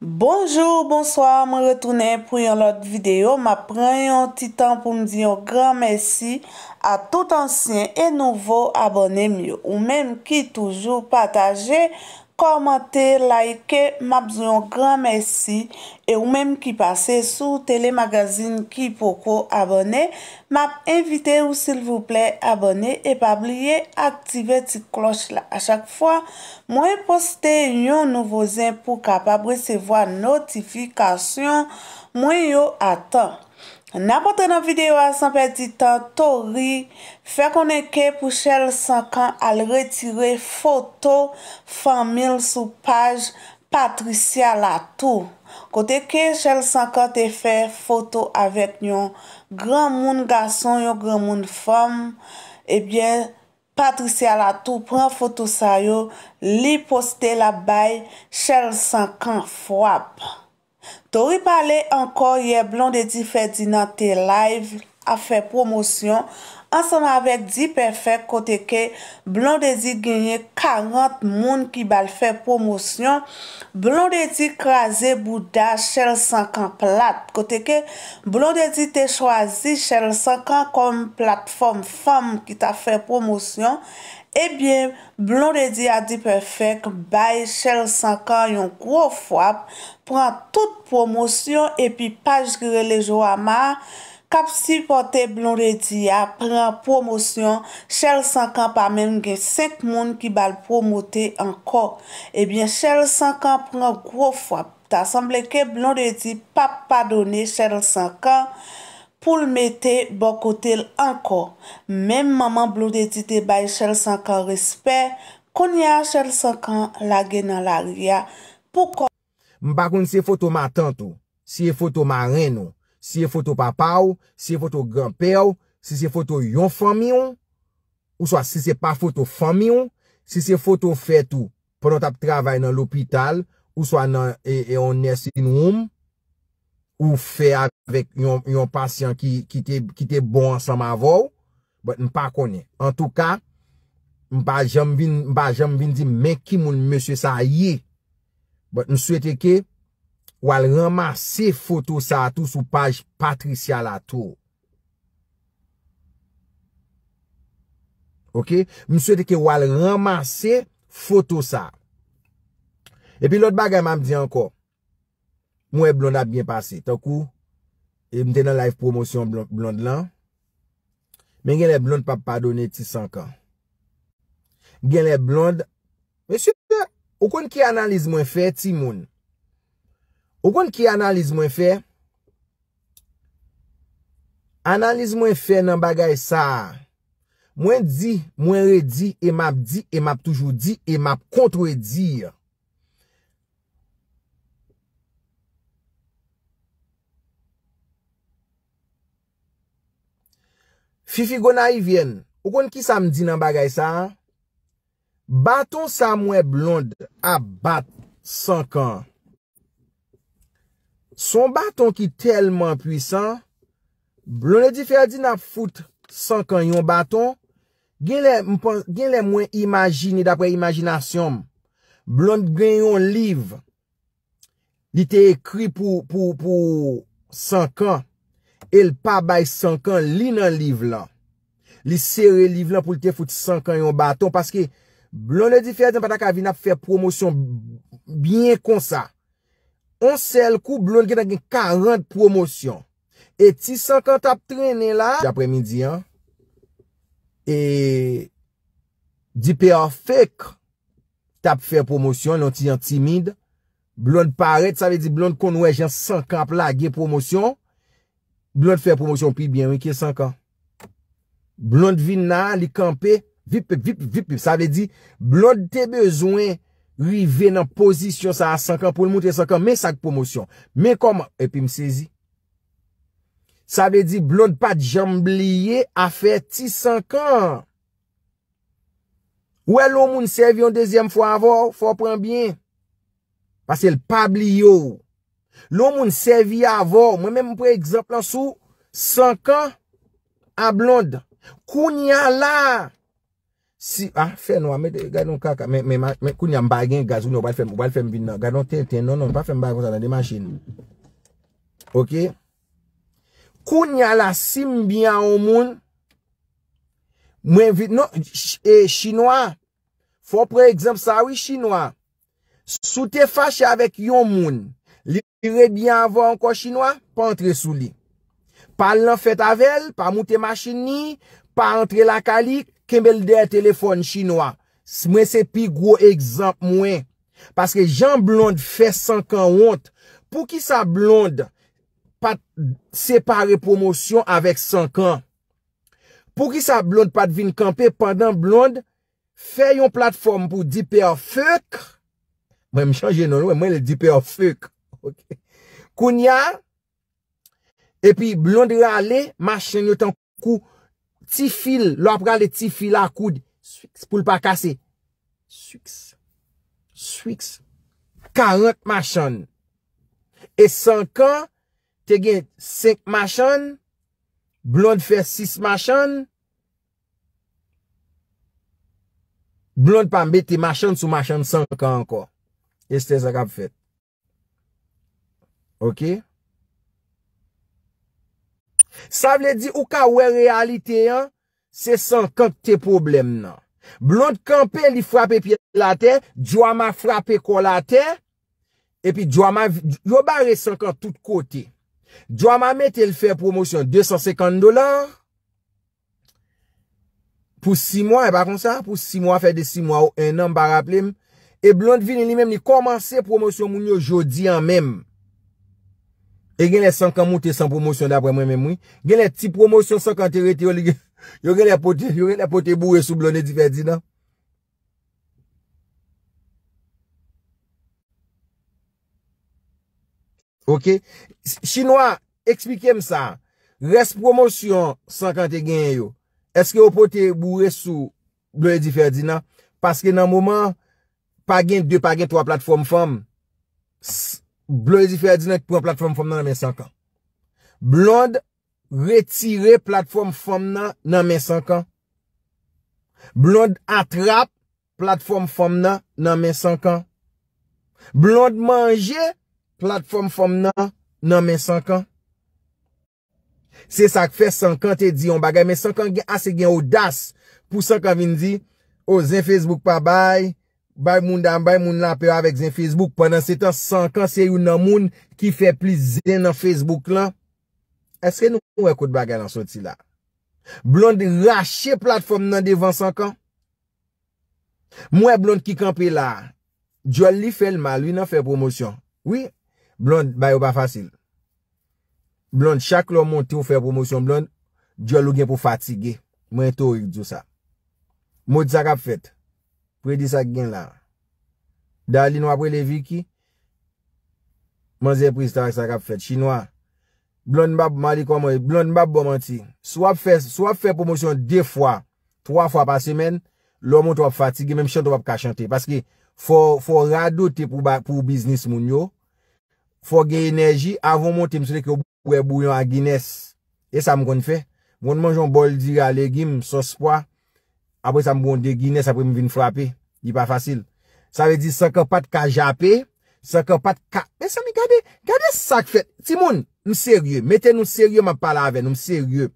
Bonjour, bonsoir, mwen retounen pou yon lot videyo. Mwen prenen yon titan pou mwen diyon gran mersi a tout ansyen et nouvo abonnen mwen ou menm ki toujou patajen komante, like, m ap zyon gran mersi, e ou menm ki pase sou telemagazin ki poko abone, m ap invite ou sil vouple abone, e pa blye aktive tit kloch la a chak fwa, mwen poste yon nouvozen pou kapab resevo a notifikasyon. Mwen yo ata, n apote nan videyo a sanpe di tan tori, fe konen ke pou Chelle Sankan al retire foto famil sou page Patricia Latour. Kote ke Chelle Sankan te fe foto avet nyon gran moun gason, yon gran moun fom, ebyen Patricia Latour pren foto sa yo, li poste la bay Chelle Sankan fwap. Tori pale ankor ye blon de di fè di nan te live a fè promosyon, ansan avèk di pè fèk kote ke blon de di genye 40 moun ki bal fè promosyon, blon de di kraze bouda chèl 50 lat kote ke blon de di te chwazi chèl 50 kom platform fèm ki ta fè promosyon. Ebyen, blon redi a di pefek baye chèl 5 an yon kwo fwap, pran tout promosyon epi paj gre le jwa ma, kap si pote blon redi a pran promosyon chèl 5 an pa menm gen sek moun ki bal promote anko. Ebyen, chèl 5 an pran kwo fwap, ta samble ke blon redi pa padone chèl 5 an, pou bon l mette bokotel anko, menm maman blou de ti te bay chel sankan respet, konya chel sankan lage nan lage ya, mbakoun se foto ma tante ou, se foto ma reno, se foto papa ou, se foto granpe ou, se se foto yon fom yon, ou soa se se pa foto fom yon, se se foto fet ou, pronot ap travay nan lopital, ou soa nan e, e, e on nes inoum, Ou fè avèk yon pasyon ki te bon sa ma vou. Bòt, m pa konè. An tou ka, m pa jèm vin, m pa jèm vin di men ki moun mè sè sa yè. Bòt, m souwète ke wèl ramase foto sa atou sou page Patricia Latour. Ok, m souwète ke wèl ramase foto sa. E pi lòt bagè m am di anko. Mwen e blonde ap byen pase. Takou, e mten nan live promosyon blonde lan. Men gen e blonde pa padone ti sankan. Gen e blonde. Mwen supe, okon ki analiz mwen fe ti moun. Okon ki analiz mwen fe. Analiz mwen fe nan bagay sa. Mwen di, mwen re di, e map di, e map toujou di, e map kontre di ya. Si fi gona yi vyen, ou kon ki sa mdi nan bagay sa, baton sa mwen blonde a bat 5 an. Son baton ki telman pwisan, blonde di fè a di nan fout 5 an yon baton, gen le mwen imajini dapre imajinasyon. Blonde gen yon liv di te ekri pou 5 an. El pa bay sankan li nan liv lan. Li sere liv lan pou li te foute sankan yon baton. Paske blon le di fere din patak avina pou fere promosyon byen kon sa. On sel kou blon genan gen 40 promosyon. Eti sankan tap trene la. J apre midi an. E di pe an fek tap fere promosyon. Non ti gen timid. Blon paret sa ve di blon kon wè gen sankan ap la gen promosyon. Blonde fè promosyon pi bien, wè ki e sankan. Blonde vin nan, li kampe, vip, vip, vip, vip, vip. Sa vè di, blonde te bezwen, wè i ven nan posisyon sa a sankan, pou l moun te sankan, mè sak promosyon. Mè koman, e pi msezi. Sa vè di, blonde pa jambliye, a fè ti sankan. Ouè lò moun sevi yon dezyem fò avò, fò apren bien. Pase l pabliyo, Loun moun sevi avor Mwen men moun pre egzemplan sou 5 an A blond Koun ya la Mwen koun ya m bagen gazoun Mwen bal fem bin nan Mwen bal fem bagen Ok Koun ya la sim biyan Mwen vin non, e, Chinwa Fon pre egzempl sa wè chinois Sou te fache avek yon moun Li mire bien avan ankon chinois, pa entre sou li. Pa lan fet avel, pa moute machini, pa entre la kalik, kemel der telefon chinois. Mwen se pi gro ekzamp mwen. Paske jan blonde fe sankan wont. Pou ki sa blonde pat separe promosyon avek sankan. Pou ki sa blonde pat vin kampe, pandan blonde fe yon platform pou dipe a fuk. Mwen m chanje nan wè, mwen le dipe a fuk. Koun ya E pi blond re ale Machan yo tan kou Ti fil Lwa pou gale ti fil la koud Suiks pou lpa kase Suiks Karant machan E sankan Te gen 5 machan Blond fe 6 machan Blond pa mbe te machan sou machan Sankan anko E ste zaka pou fet Ok? Sa vle di ou ka wey realite an, se san kante problem nan. Blonde kampe li frape pi la ten, djwa ma frape kon la ten, epi djwa ma, djwa ba re san kan tout kote. Djwa ma met el fè promosyon 250 dolar, pou si mwa e bakon sa, pou si mwa fè de si mwa ou enan barap lem, e blonde vini li mem ni komanse promosyon moun yo jodi an mem. E gen lè 50 moutè 100 promosyon dè apre mwen mè mwen. Gen lè ti promosyon 50 rete yo li gen. Yo gen lè pote, yo gen lè pote bou re sou blonè di ferdi nan. Ok. Chinois, eksplikem sa. Res promosyon 50 gen yo. Eske yo pote bou re sou blonè di ferdi nan. Paske nan mouman, pa gen 2, pa gen 3 platform fom. Ss. Blondi fè a di nèk pou an platform fòm nan nan men sankan. Blondi retire platform fòm nan nan men sankan. Blondi atrap platform fòm nan nan men sankan. Blondi manje platform fòm nan nan men sankan. Se sak fè sankan te di yon bagay men sankan gen ase gen odas pou sankan vin di. Ozen Facebook pa baye. Bay moun dan bay moun la peyo avek zin Facebook Pendan se tan 100 kan se yon nan moun Ki fe plize zin nan Facebook lan Eske nou wekot bagay nan sot si la Blonde rache platform nan devan 100 kan Mwen blonde ki kanpe la Jol li fe l mal Li nan fe promosyon Oui Blonde bayo ba fasil Blonde chak lo monte ou fe promosyon Blonde jol ou gen pou fatige Mwen tou yon djo sa Moun disa kap fet Redi sa gen la. Dalin wapre leviki. Man ze prezita wak sa kap fet. Chinwa. Blond bab mali komoy. Blond bab bomanti. Swap fe promosyon de fwa. Tro fwa pa semen. Lomot wap fati. Gimem chan to wap kachante. Paske fo rado te pou biznis moun yo. Fo ge enerji. Avon moun temsele ki yo bouyon a Guinness. E sa moun kon fe. Moun moun jom bol diri a legim. Sos pwa. Apo yon sa moun de Guinness apwe mou vin frapi. Ni pa fasil. Sa ve di 50 pat kajapè. 50 pat kajapè. Mè sa mi gade sak fèt. Ti moun m seriè. Mèten m seriè man pala avè. M seriè.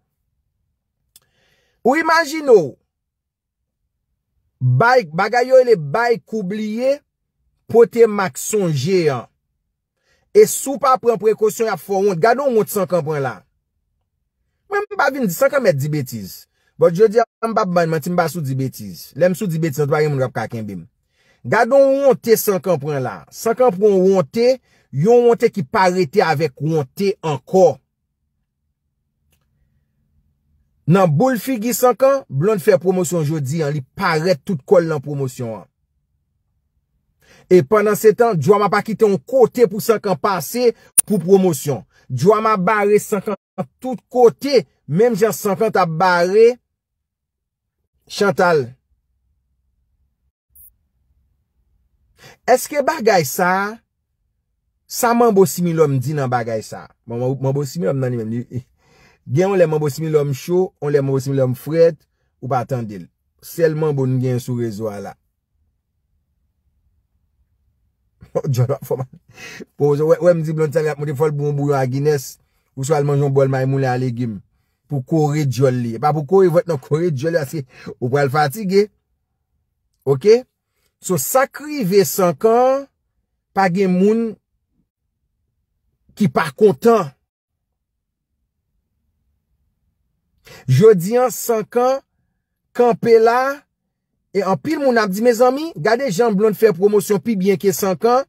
Ou imagino. Bayk bagayyo le bayk oubliye. Pote mak son jè an. E sou pa pren prekosyon ap foron. Gade ou mout 50 pren la. Mè m pa vin 50 met di betiz. Bote, jodi, an mbap bany, man tim ba sou di betis. Lem sou di betis, an dwa yon moun rap kaken bim. Gado yon yon te sankan pren la. Sankan pren yon yon te, yon yon te ki parete avèk yon te anko. Nan bou l figi sankan, blon fè promosyon jodi, an li parete tout kol lan promosyon an. E panan se tan, jwa ma pa kite yon kote pou sankan pase pou promosyon. Jwa ma bare sankan tout kote, menm jan sankan ta bare. Chantal, eske bagay sa, sa mambo simi lom di nan bagay sa? Mambo simi lom nan ni mem li. Gen on le mambo simi lom show, on le mambo simi lom fred, ou pa atan dil. Selman bon gen sou rezo ala. Oh, Jol wap foman. Ou em di blon tanyat mw te fol bon bou yo a Guinness, ou swal manjon bol maymou la legim. pou kore diol li. Pa pou kore vot nan kore diol li, aske ou pou el fatige. Ok? So sakri ve sankan, pa gen moun ki par kontan. Jodi an sankan, kampe la, e an pil moun ap di, me zami, gade jan blon fè promosyon, pi bien ki sankan,